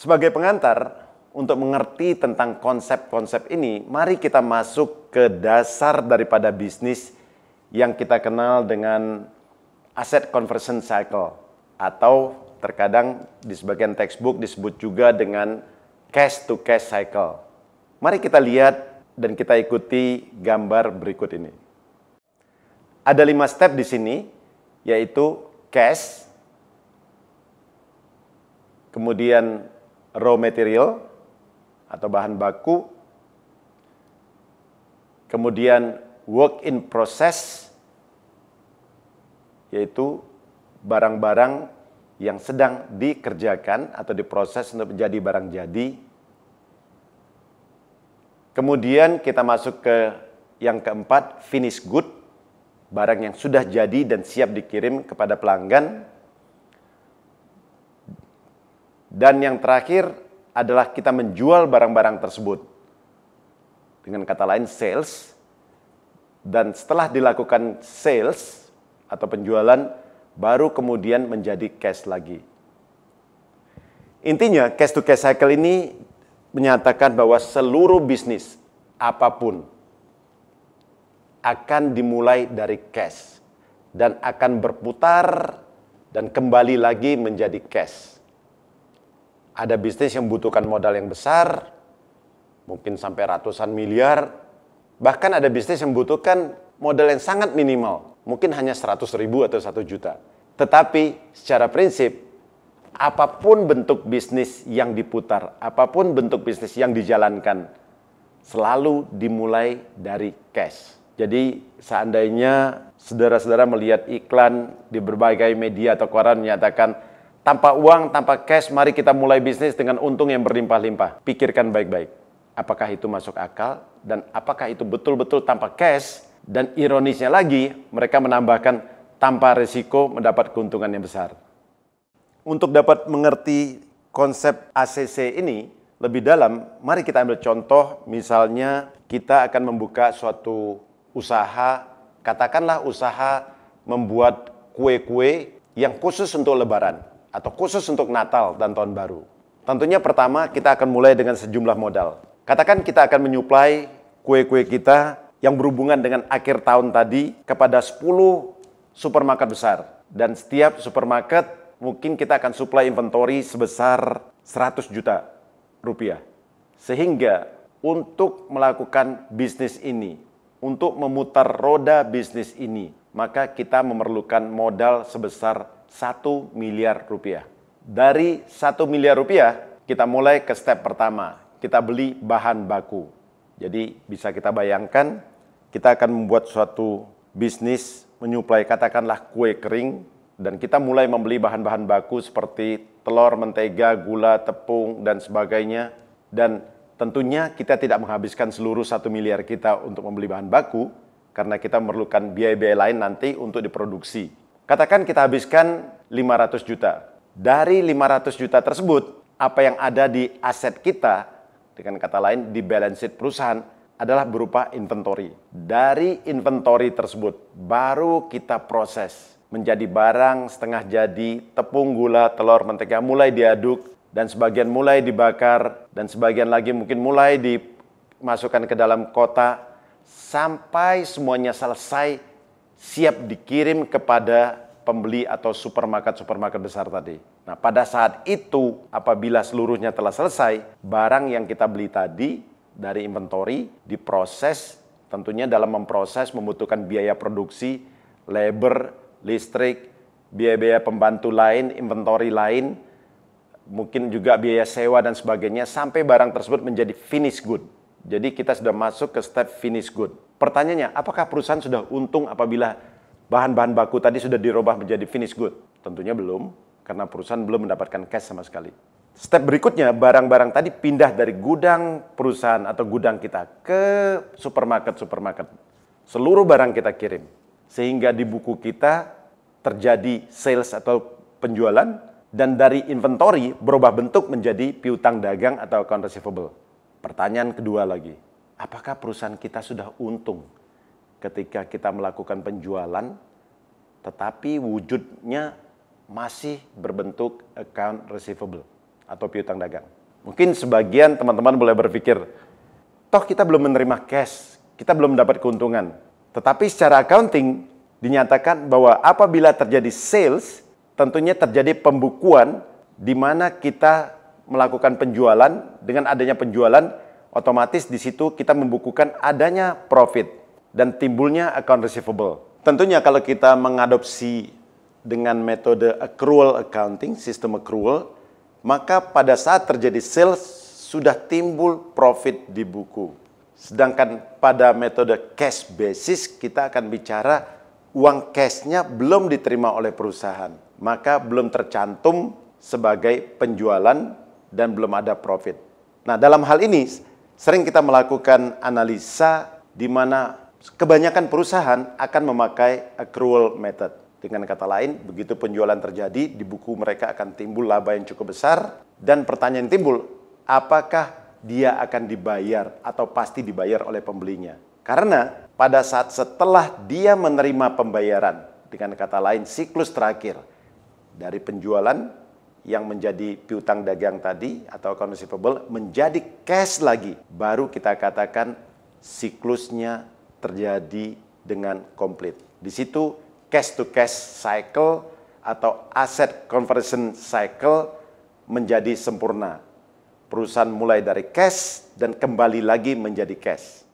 Sebagai pengantar, untuk mengerti tentang konsep-konsep ini, mari kita masuk ke dasar daripada bisnis yang kita kenal dengan asset conversion cycle atau terkadang di sebagian textbook disebut juga dengan cash to cash cycle. Mari kita lihat dan kita ikuti gambar berikut ini. Ada lima step di sini, yaitu cash, kemudian raw material atau bahan baku, kemudian work in process, yaitu barang-barang yang sedang dikerjakan atau diproses untuk menjadi barang jadi. Kemudian kita masuk ke yang keempat, finish good, barang yang sudah jadi dan siap dikirim kepada pelanggan. Dan yang terakhir adalah kita menjual barang-barang tersebut. Dengan kata lain sales. Dan setelah dilakukan sales atau penjualan, baru kemudian menjadi cash lagi. Intinya cash to cash cycle ini menyatakan bahwa seluruh bisnis apapun akan dimulai dari cash dan akan berputar dan kembali lagi menjadi cash. Ada bisnis yang membutuhkan modal yang besar, mungkin sampai ratusan miliar. Bahkan ada bisnis yang membutuhkan modal yang sangat minimal, mungkin hanya 100 ribu atau satu juta. Tetapi secara prinsip, apapun bentuk bisnis yang diputar, apapun bentuk bisnis yang dijalankan, selalu dimulai dari cash. Jadi seandainya saudara-saudara melihat iklan di berbagai media atau koran menyatakan tanpa uang, tanpa cash, mari kita mulai bisnis dengan untung yang berlimpah-limpah. Pikirkan baik-baik. Apakah itu masuk akal? Dan apakah itu betul-betul tanpa cash? Dan ironisnya lagi, mereka menambahkan tanpa resiko mendapat keuntungan yang besar. Untuk dapat mengerti konsep ACC ini lebih dalam, mari kita ambil contoh misalnya kita akan membuka suatu usaha, katakanlah usaha membuat kue-kue yang khusus untuk lebaran atau khusus untuk Natal dan Tahun Baru. Tentunya pertama kita akan mulai dengan sejumlah modal. Katakan kita akan menyuplai kue-kue kita yang berhubungan dengan akhir tahun tadi kepada 10 supermarket besar. Dan setiap supermarket mungkin kita akan suplai inventory sebesar 100 juta rupiah. Sehingga untuk melakukan bisnis ini, untuk memutar roda bisnis ini, maka kita memerlukan modal sebesar 1 miliar rupiah. Dari 1 miliar rupiah, kita mulai ke step pertama. Kita beli bahan baku. Jadi bisa kita bayangkan, kita akan membuat suatu bisnis menyuplai katakanlah kue kering dan kita mulai membeli bahan-bahan baku seperti telur, mentega, gula, tepung, dan sebagainya. Dan tentunya kita tidak menghabiskan seluruh satu miliar kita untuk membeli bahan baku, karena kita memerlukan biaya-biaya lain nanti untuk diproduksi. Katakan kita habiskan 500 juta. Dari 500 juta tersebut, apa yang ada di aset kita, dengan kata lain di balance sheet perusahaan, adalah berupa inventory. Dari inventory tersebut, baru kita proses menjadi barang setengah jadi, tepung, gula, telur, mentega, mulai diaduk, dan sebagian mulai dibakar, dan sebagian lagi mungkin mulai dimasukkan ke dalam kota, sampai semuanya selesai siap dikirim kepada pembeli atau supermarket-supermarket besar tadi. Nah, pada saat itu apabila seluruhnya telah selesai, barang yang kita beli tadi dari inventory diproses tentunya dalam memproses membutuhkan biaya produksi, labor, listrik, biaya-biaya pembantu lain, inventory lain, mungkin juga biaya sewa dan sebagainya sampai barang tersebut menjadi finish good. Jadi kita sudah masuk ke step finish good. Pertanyaannya, apakah perusahaan sudah untung apabila bahan-bahan baku tadi sudah dirubah menjadi finish good? Tentunya belum, karena perusahaan belum mendapatkan cash sama sekali. Step berikutnya, barang-barang tadi pindah dari gudang perusahaan atau gudang kita ke supermarket-supermarket. Seluruh barang kita kirim. Sehingga di buku kita terjadi sales atau penjualan, dan dari inventory berubah bentuk menjadi piutang dagang atau account receivable. Pertanyaan kedua lagi, apakah perusahaan kita sudah untung ketika kita melakukan penjualan tetapi wujudnya masih berbentuk account receivable atau piutang dagang? Mungkin sebagian teman-teman boleh berpikir, toh kita belum menerima cash, kita belum dapat keuntungan. Tetapi secara accounting dinyatakan bahwa apabila terjadi sales, tentunya terjadi pembukuan di mana kita melakukan penjualan, dengan adanya penjualan, otomatis di situ kita membukukan adanya profit dan timbulnya account receivable. Tentunya kalau kita mengadopsi dengan metode accrual accounting, sistem accrual, maka pada saat terjadi sales sudah timbul profit di buku. Sedangkan pada metode cash basis kita akan bicara uang cashnya belum diterima oleh perusahaan. Maka belum tercantum sebagai penjualan dan belum ada profit. Nah, dalam hal ini sering kita melakukan analisa di mana kebanyakan perusahaan akan memakai accrual method. Dengan kata lain, begitu penjualan terjadi, di buku mereka akan timbul laba yang cukup besar dan pertanyaan timbul, apakah dia akan dibayar atau pasti dibayar oleh pembelinya? Karena pada saat setelah dia menerima pembayaran, dengan kata lain siklus terakhir dari penjualan yang menjadi piutang dagang tadi atau account receivable menjadi cash lagi. Baru kita katakan siklusnya terjadi dengan komplit. Di situ cash to cash cycle atau asset conversion cycle menjadi sempurna. Perusahaan mulai dari cash dan kembali lagi menjadi cash.